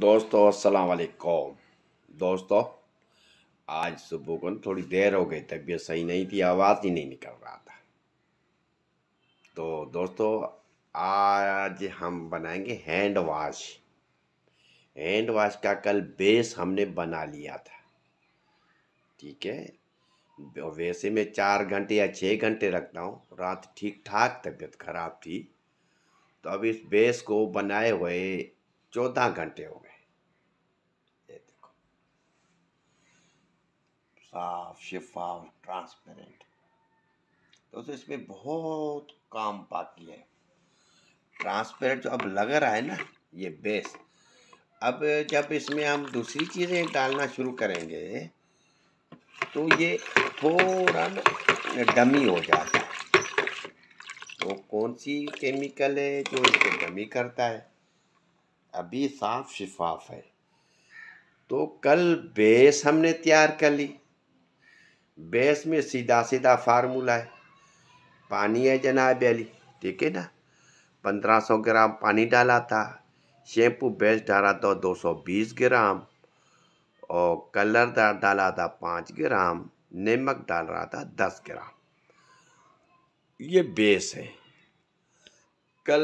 दोस्तों असलकुम दोस्तों आज सुबह को थोड़ी देर हो गई तबीयत सही नहीं थी आवाज़ ही नहीं निकल रहा था तो दोस्तों आज हम बनाएंगे हैंड वाश हैंड वाश का कल बेस हमने बना लिया था ठीक है वैसे मैं चार घंटे या छः घंटे रखता हूँ रात ठीक ठाक तबीयत खराब थी तो अब इस बेस को बनाए हुए चौदह घंटे हो गए ये देखो साफ शिफाफ ट्रांसपेरेंट तो इसमें बहुत काम बाकी है ट्रांसपेरेंट जो अब लग रहा है ना ये बेस अब जब इसमें हम दूसरी चीज़ें डालना शुरू करेंगे तो ये थोड़ा डमी हो जाता है तो कौन सी केमिकल है जो इसको डमी करता है अभी साफ शिफाफ है तो कल बेस हमने तैयार कर ली बेस में सीधा सीधा फार्मूला है पानी है जनाब अली ठीक है ना पंद्रह सौ ग्राम पानी डाला था शैम्पू बेस डाला था दो सौ बीस ग्राम और कलर दार डाला था पाँच ग्राम नमक डाल रहा था दस ग्राम ये बेस है कल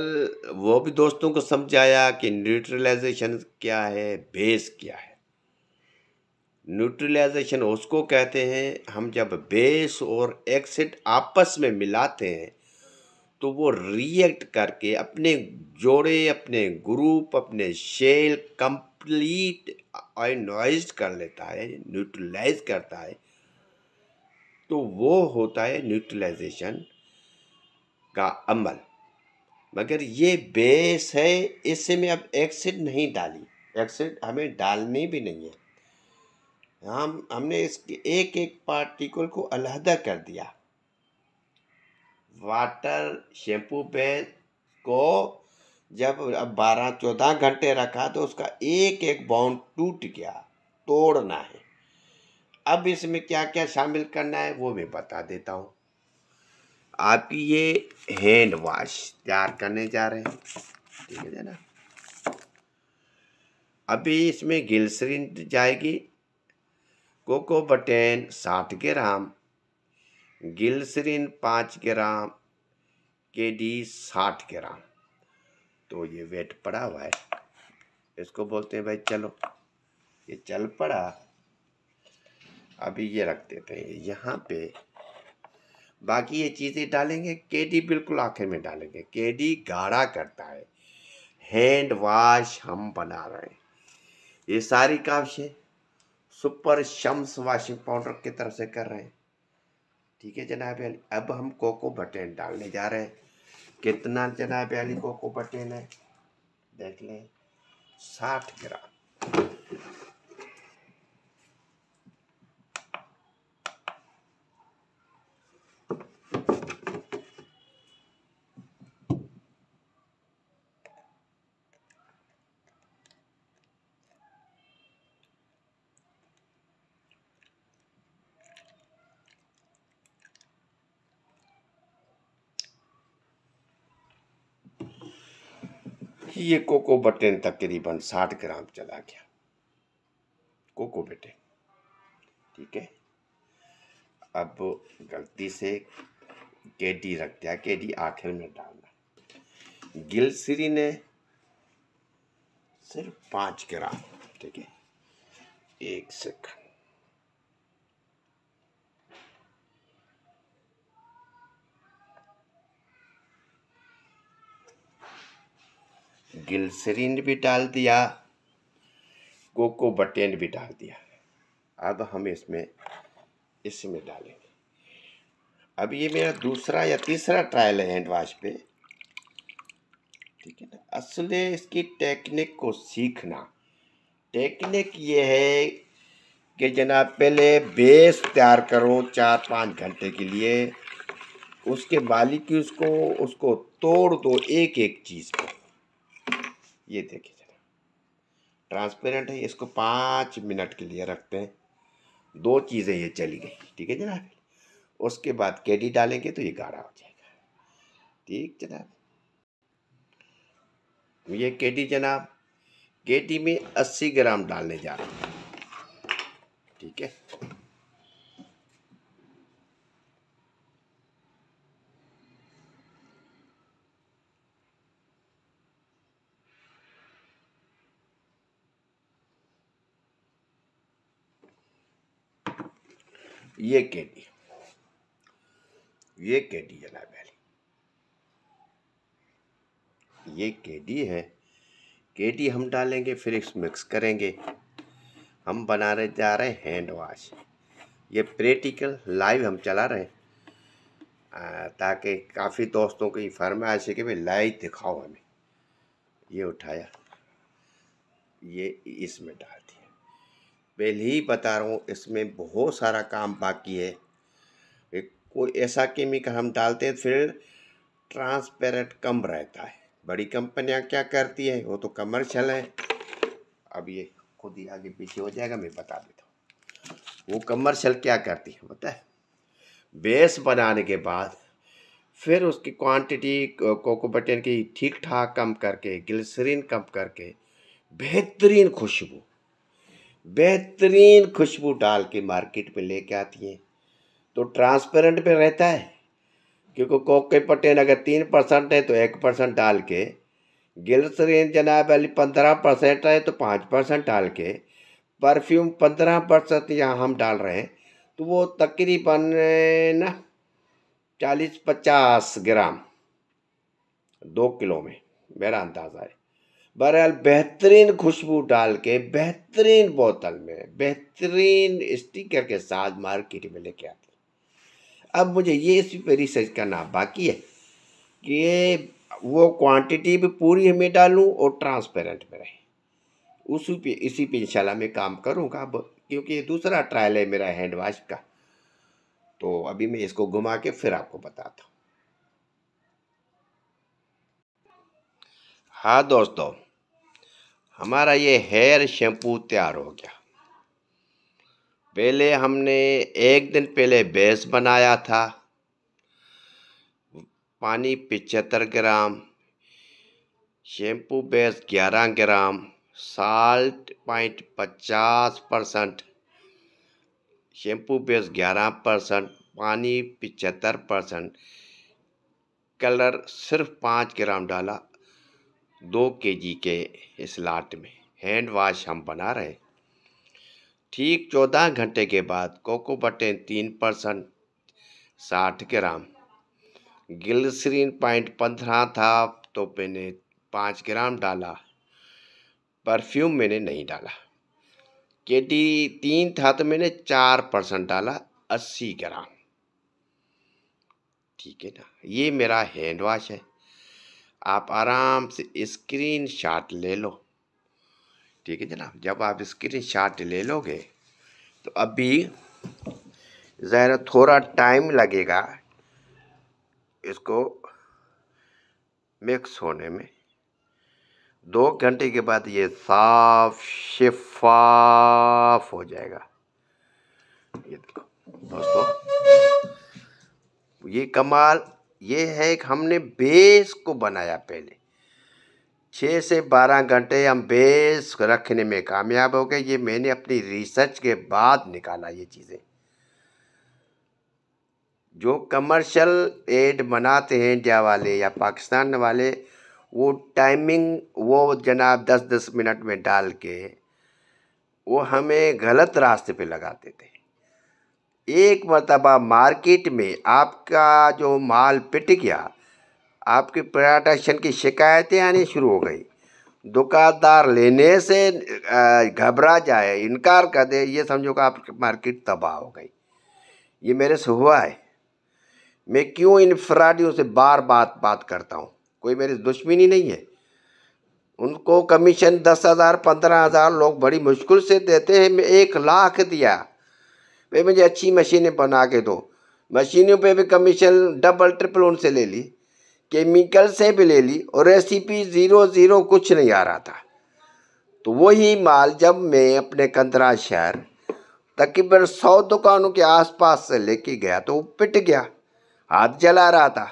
वो भी दोस्तों को समझाया कि न्यूट्रलाइजेशन क्या है बेस क्या है न्यूट्रलाइजेशन उसको कहते हैं हम जब बेस और एक्सिट आपस में मिलाते हैं तो वो रिएक्ट करके अपने जोड़े अपने ग्रुप अपने शेल कंप्लीट आइनोइज कर लेता है न्यूट्रलाइज करता है तो वो होता है न्यूट्रलाइजेशन का अमल मगर ये बेस है इससे मैं अब एक्सिड नहीं डाली एक्सिड हमें डालनी भी नहीं है हम हमने इसके एक एक पार्टिकल को अलहदा कर दिया वाटर शैम्पू बेस को जब अब बारह चौदह घंटे रखा तो उसका एक एक बाउंड टूट गया तोड़ना है अब इसमें क्या क्या शामिल करना है वो मैं बता देता हूँ आपकी ये हैंड वॉश तैयार करने जा रहे हैं ठीक है ना अभी इसमें गिलसरीन जाएगी कोको बटेन साठ ग्राम गिलसरीन पाँच ग्राम के डी साठ ग्राम तो ये वेट पड़ा हुआ है इसको बोलते हैं भाई चलो ये चल पड़ा अभी ये रख देते हैं यहाँ पे बाकी ये चीज़ें डालेंगे केडी बिल्कुल आखिर में डालेंगे केडी गाढ़ा करता है हैंड वाश हम बना रहे हैं ये सारी काविशें सुपर शम्स वाशिंग पाउडर की तरफ से कर रहे हैं ठीक है जनाब अली अब हम कोको बटेन डालने जा रहे हैं कितना जनाब अली कोको बटेन है देख लें साठ ग्राम कि ये कोको बटेन तकरीबन साठ ग्राम चला गया कोको बटेन ठीक है अब गलती से केडी रख दिया केडी आखिर में डालना गिलसरी ने सिर्फ पाँच ग्राम ठीक है एक सेकंड गिलसरीन भी डाल दिया कोको बटेन भी डाल दिया अब हम इसमें इसमें डालेंगे अब ये मेरा दूसरा या तीसरा ट्रायल है हैंड वॉश पे ठीक है ना असल इसकी टेक्निक को सीखना टेक्निक ये है कि जनाब पहले बेस तैयार करो चार पाँच घंटे के लिए उसके बालिक उसको उसको तोड़ दो एक एक चीज़ को ये देखिए जरा ट्रांसपेरेंट है इसको पाँच मिनट के लिए रखते हैं दो चीज़ें ये चली गई ठीक है जनाब उसके बाद केडी डालेंगे तो ये गाढ़ा हो जाएगा ठीक जनाब तो ये केडी जनाब केडी में 80 ग्राम डालने जा रहे हैं ठीक है ये के डी ये के डी जनाब अली ये के डी है के डी हम डालेंगे फिर इस मिक्स करेंगे हम बना रहे जा रहे हैंड वाश ये प्रैक्टिकल लाइव हम चला रहे हैं ताकि काफ़ी दोस्तों की फरमाइश है कि भाई लाइव दिखाओ हमें ये उठाया ये इसमें डाल पहले ही बता रहा हूँ इसमें बहुत सारा काम बाकी है एक कोई ऐसा केमिकल हम डालते हैं फिर ट्रांसपेरेंट कम रहता है बड़ी कंपनियाँ क्या करती है वो तो कमर्शियल है अब ये खुद ही आगे पीछे हो जाएगा मैं बता देता हूँ वो कमर्शियल क्या करती है बताए बेस बनाने के बाद फिर उसकी क्वांटिटी कोकोबटन की ठीक ठाक कम करके ग्लिसरीन कम करके बेहतरीन खुशबू बेहतरीन खुशबू डाल के मार्केट में लेके आती हैं तो ट्रांसपेरेंट पे रहता है क्योंकि कोक के पटेन अगर तीन परसेंट है तो एक परसेंट डाल के गिलसरीन जनाब अली पंद्रह परसेंट है तो पाँच परसेंट डाल के परफ्यूम पंद्रह परसेंट यहाँ हम डाल रहे हैं तो वो तकरीबन न चालीस पचास ग्राम दो किलो में मेरा अंदाज़ा है बहरहाल बेहतरीन खुशबू डाल के बेहतरीन बोतल में बेहतरीन स्टिकर के साथ मार्केट में लेके आती अब मुझे ये इस पर रिसर्च करना बाकी है कि वो क्वांटिटी भी पूरी में डालूं और ट्रांसपेरेंट में रहे उसी पे इसी पे इंशाल्लाह मैं काम करूँगा अब क्योंकि ये दूसरा ट्रायल है मेरा हैंड वाश का तो अभी मैं इसको घुमा के फिर आपको बताता हूँ हाँ दोस्तों हमारा ये हेयर शैम्पू तैयार हो गया पहले हमने एक दिन पहले बेस बनाया था पानी पिचहत्तर ग्राम शैम्पू बेस ग्यारह ग्राम साल्ट पॉइंट पचास परसेंट शैम्पू बेस ग्यारह परसेंट पानी पिचहत्तर परसेंट कलर सिर्फ पाँच ग्राम डाला दो के जी के इस लाट में हैंड वाश हम बना रहे हैं ठीक चौदह घंटे के बाद कोको बटे तीन परसेंट साठ ग्राम ग्लिसरीन पॉइंट पंद्रह था तो मैंने पाँच ग्राम डाला परफ्यूम मैंने नहीं डाला के डी तीन था तो मैंने चार परसेंट डाला अस्सी ग्राम ठीक है ना ये मेरा हैंड वाश है आप आराम से स्क्रीन शॉट ले लो ठीक है जनाब जब आप स्क्रीन शॉट ले लोगे तो अभी ज़रा थोड़ा टाइम लगेगा इसको मिक्स होने में दो घंटे के बाद ये साफ शिफाफ हो जाएगा ये देखो दोस्तों ये कमाल ये है कि हमने बेस को बनाया पहले छः से बारह घंटे हम बेस रखने में कामयाब हो गए ये मैंने अपनी रिसर्च के बाद निकाला ये चीज़ें जो कमर्शियल एड बनाते हैं इंडिया वाले या पाकिस्तान वाले वो टाइमिंग वो जनाब दस दस मिनट में डाल के वो हमें गलत रास्ते पे लगाते थे एक मरतबा मार्केट में आपका जो माल पिट गया आपके प्रोडक्शन की शिकायतें आनी शुरू हो गई दुकानदार लेने से घबरा जाए इनकार कर दे ये समझो कि आपकी मार्केट तबाह हो गई ये मेरे से हुआ है मैं क्यों इन फ्राडियों से बार बात बात करता हूँ कोई मेरी दुश्मनी नहीं है उनको कमीशन दस हज़ार पंद्रह हज़ार लोग बड़ी मुश्किल से देते हैं मैं एक लाख दिया भाई मुझे अच्छी मशीनें बना के दो मशीनों पे भी कमीशन डबल ट्रिपल उनसे ले ली केमिकल से भी ले ली और रेसिपी ज़ीरो ज़ीरो कुछ नहीं आ रहा था तो वही माल जब मैं अपने कंदरा शहर तकरीबन सौ दुकानों के आसपास से लेके गया तो वो पिट गया हाथ जला रहा था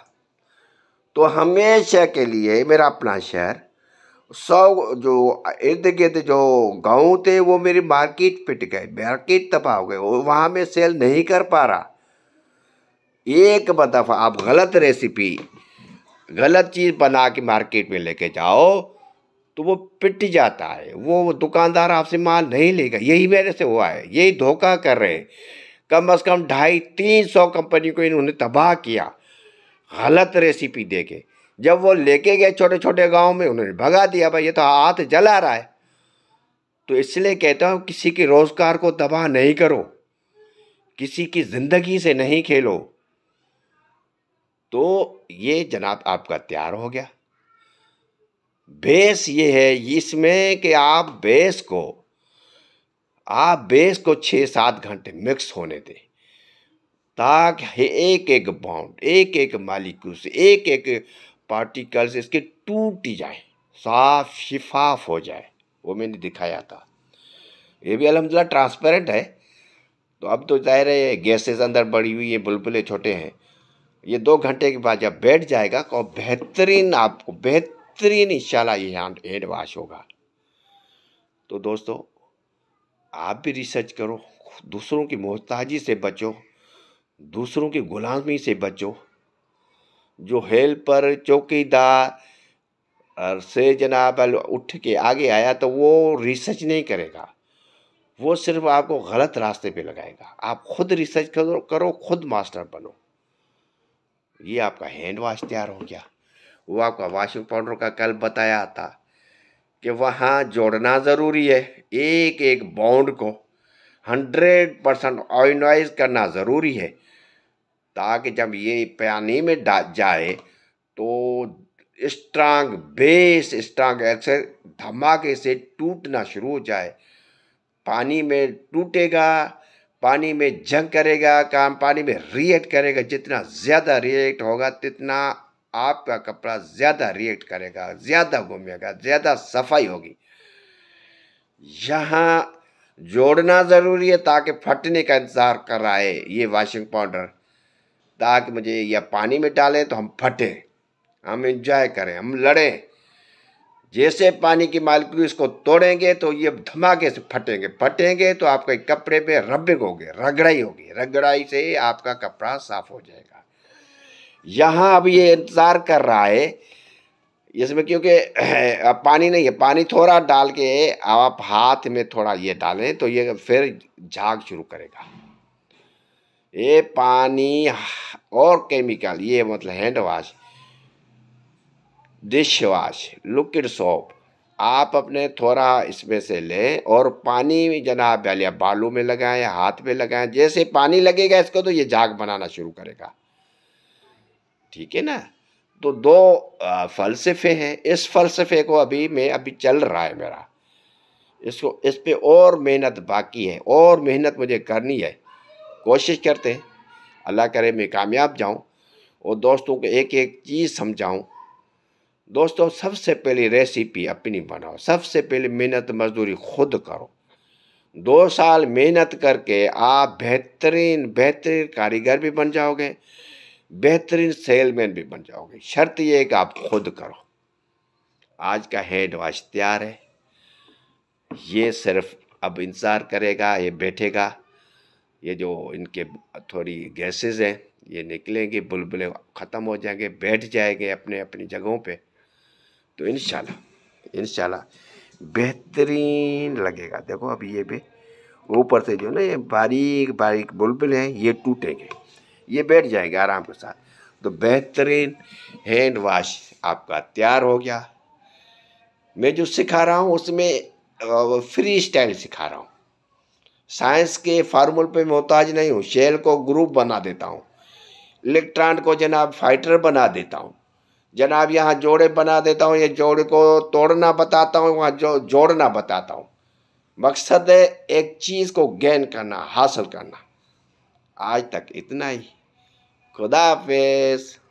तो हमेशा के लिए मेरा अपना शहर सौ जो इर्द गिर्द जो गाँव थे वो मेरी मार्केट पिट गए मार्केट तबाह हो गए वहाँ मैं सेल नहीं कर पा रहा एक दफ़ा आप गलत रेसिपी गलत चीज़ बना के मार्केट में लेके जाओ तो वो पिट जाता है वो दुकानदार आपसे माल नहीं लेगा यही मेरे से हुआ है यही धोखा कर रहे हैं कम अज़ कम ढाई तीन सौ कंपनी को इन्होंने तबाह किया गलत रेसिपी दे के जब वो लेके गए छोटे छोटे गांव में उन्होंने भगा दिया भाई ये तो हाथ जला रहा है तो इसलिए कहता हूँ किसी के रोज़गार को तबाह नहीं करो किसी की ज़िंदगी से नहीं खेलो तो ये जनाब आपका तैयार हो गया बेस ये है इसमें कि आप बेस को आप बेस को छः सात घंटे मिक्स होने दें ताकि एक एक बाउंड एक एक मालिकूस से एक एक पार्टिकल्स इसके टूट ही जाए साफ शिफाफ हो जाए वो मैंने दिखाया था ये भी अलहमदिल्ला ट्रांसपेरेंट है तो अब तो जाहिर है गैसेस अंदर बढ़ी हुई है बुलबुलें छोटे हैं ये दो घंटे के बाद जब बैठ जाएगा तो बेहतरीन आपको बेहतरीन इंशाल्लाह ये हैंड वाश होगा तो दोस्तों आप भी रिसर्च करो दूसरों की मोहताजी से बचो दूसरों की गुलामी से बचो जो हेल्पर चौकीदार से जनाब उठ के आगे आया तो वो रिसर्च नहीं करेगा वो सिर्फ आपको गलत रास्ते पे लगाएगा आप खुद रिसर्च करो करो खुद मास्टर बनो ये आपका हैंड वॉश तैयार हो गया वो आपका वाशिंग पाउडर का कल बताया था कि वहाँ जोड़ना ज़रूरी है एक एक बाउंड को हंड्रेड परसेंट ऑयनाइज करना ज़रूरी है ताकि जब ये पानी में जाए तो स्ट्रांग बेस स्ट्रांग ऐसे धमाके से टूटना शुरू हो जाए पानी में टूटेगा पानी में जंग करेगा काम पानी में रिएक्ट करेगा जितना ज़्यादा रिएक्ट होगा तितना आपका कपड़ा ज़्यादा रिएक्ट करेगा ज़्यादा घूमेगा ज़्यादा सफाई होगी यहाँ जोड़ना ज़रूरी है ताकि फटने का इंतज़ार कराए ये वॉशिंग पाउडर ताकि मुझे या पानी में डालें तो हम फटें हम इंजॉय करें हम लड़ें जैसे पानी की मालिक्यूल इसको तोड़ेंगे तो ये धमाके से फटेंगे फटेंगे तो आपके कपड़े पे हो होगी रगड़ाई होगी रगड़ाई से आपका कपड़ा साफ हो जाएगा यहाँ अब ये इंतज़ार कर रहा है इसमें क्योंकि पानी नहीं है पानी थोड़ा डाल के आप हाथ में थोड़ा ये डालें तो ये फिर झाग शुरू करेगा ये पानी और केमिकल ये मतलब hand wash dish wash liquid soap आप अपने थोड़ा इसमें से लें और पानी जनाब पहले बालों में लगाएं हाथ में लगाएं जैसे पानी लगेगा इसको तो ये झाग बनाना शुरू करेगा ठीक है ना तो दो फ़लसफ़े हैं इस फ़लसफ़े को अभी मैं अभी चल रहा है मेरा इसको इस पे और मेहनत बाकी है और मेहनत मुझे करनी है कोशिश करते हैं अल्लाह करे मैं कामयाब जाऊं और दोस्तों को एक एक चीज़ समझाऊं दोस्तों सबसे पहले रेसिपी अपनी बनाओ सबसे पहले मेहनत मजदूरी खुद करो दो साल मेहनत करके आप बेहतरीन बेहतरीन कारीगर भी बन जाओगे बेहतरीन सेलमैन भी बन जाओगे शर्त यह कि आप खुद करो आज का हेड वॉश तैयार है ये सिर्फ अब इंतज़ार करेगा ये बैठेगा ये जो इनके थोड़ी गैसेस हैं ये निकलेंगे बुलबुलें ख़त्म हो जाएंगे बैठ जाएंगे अपने अपनी जगहों पे तो इन शाला बेहतरीन लगेगा देखो अब ये भी ऊपर से जो ना ये बारीक बारीक बुलबुल हैं ये टूटेंगे ये बैठ जाएंगे आराम के साथ तो बेहतरीन हैंड वाश आपका तैयार हो गया मैं जो सिखा रहा हूँ उसमें फ्री स्टाइल सिखा रहा हूँ साइंस के फार्मूल पे मोहताज नहीं हूँ शेल को ग्रुप बना देता हूँ इलेक्ट्रॉन को जनाब फाइटर बना देता हूँ जनाब यहाँ जोड़े बना देता हूँ ये जोड़े को तोड़ना बताता हूँ वहाँ जो जोड़ना बताता हूँ मकसद है एक चीज़ को गेन करना हासिल करना आज तक इतना ही खुदा हाफिज़